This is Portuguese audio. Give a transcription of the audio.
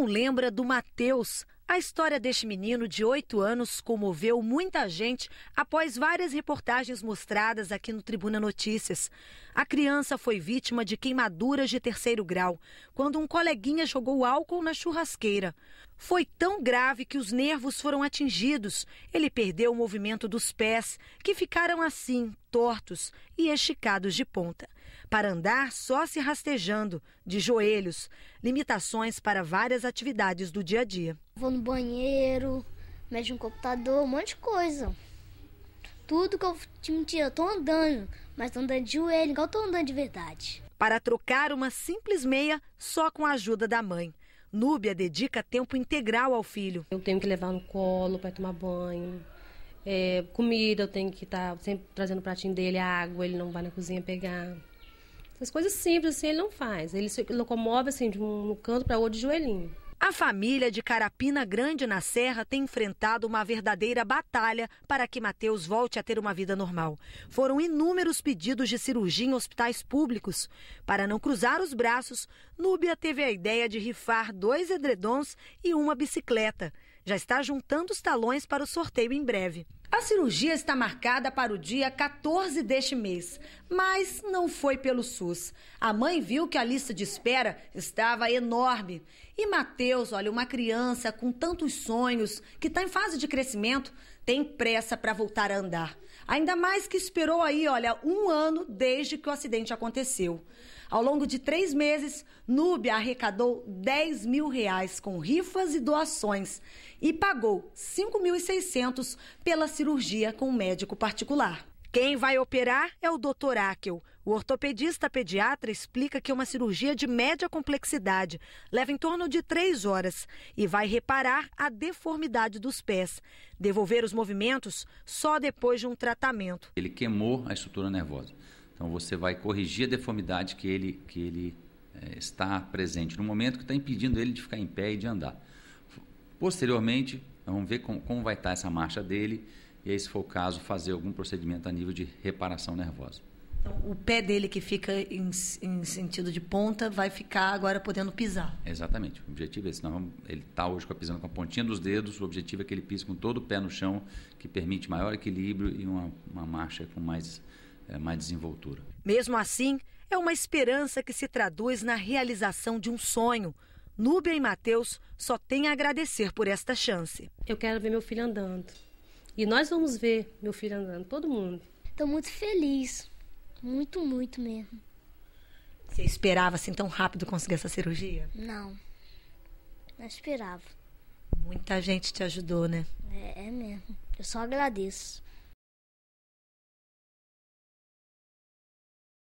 não lembra do Mateus? A história deste menino de 8 anos comoveu muita gente após várias reportagens mostradas aqui no Tribuna Notícias. A criança foi vítima de queimaduras de terceiro grau quando um coleguinha jogou álcool na churrasqueira foi tão grave que os nervos foram atingidos. Ele perdeu o movimento dos pés, que ficaram assim, tortos e esticados de ponta. Para andar, só se rastejando, de joelhos. Limitações para várias atividades do dia a dia. Vou no banheiro, mexo no computador, um monte de coisa. Tudo que eu te mentira, eu tô andando, mas tô andando de joelho, igual estou tô andando de verdade. Para trocar uma simples meia só com a ajuda da mãe. Núbia dedica tempo integral ao filho. Eu tenho que levar no colo para tomar banho. É, comida, eu tenho que estar tá sempre trazendo o pratinho dele, água, ele não vai na cozinha pegar. As coisas simples assim ele não faz. Ele se locomove assim de um canto para outro de joelhinho. A família de Carapina Grande na Serra tem enfrentado uma verdadeira batalha para que Mateus volte a ter uma vida normal. Foram inúmeros pedidos de cirurgia em hospitais públicos. Para não cruzar os braços, Núbia teve a ideia de rifar dois edredons e uma bicicleta. Já está juntando os talões para o sorteio em breve. A cirurgia está marcada para o dia 14 deste mês, mas não foi pelo SUS. A mãe viu que a lista de espera estava enorme. E Matheus, olha, uma criança com tantos sonhos, que está em fase de crescimento, tem pressa para voltar a andar. Ainda mais que esperou aí, olha, um ano desde que o acidente aconteceu. Ao longo de três meses, Núbia arrecadou 10 mil reais com rifas e doações e pagou 5.600 pela cirurgia com um médico particular. Quem vai operar é o Dr. Akel, o ortopedista pediatra explica que uma cirurgia de média complexidade leva em torno de três horas e vai reparar a deformidade dos pés, devolver os movimentos só depois de um tratamento. Ele queimou a estrutura nervosa. Então você vai corrigir a deformidade que ele, que ele é, está presente no momento que está impedindo ele de ficar em pé e de andar. Posteriormente, vamos ver como, como vai estar essa marcha dele e aí, se for o caso, fazer algum procedimento a nível de reparação nervosa. Então, o pé dele que fica em, em, sentido de ponta vai ficar agora podendo pisar. Exatamente. O objetivo é esse. não, ele está hoje pisando com a pontinha dos dedos. O objetivo é que ele pise com todo o pé no chão, que permite maior equilíbrio e uma, uma marcha com mais, é, mais desenvoltura. Mesmo assim, é uma esperança que se traduz na realização de um sonho. Núbia e Matheus só têm a agradecer por esta chance. Eu quero ver meu filho andando. E nós vamos ver meu filho andando, todo mundo. Estou muito feliz muito, muito mesmo. Você esperava assim tão rápido conseguir essa cirurgia? Não. Não esperava. Muita gente te ajudou, né? É, é mesmo. Eu só agradeço.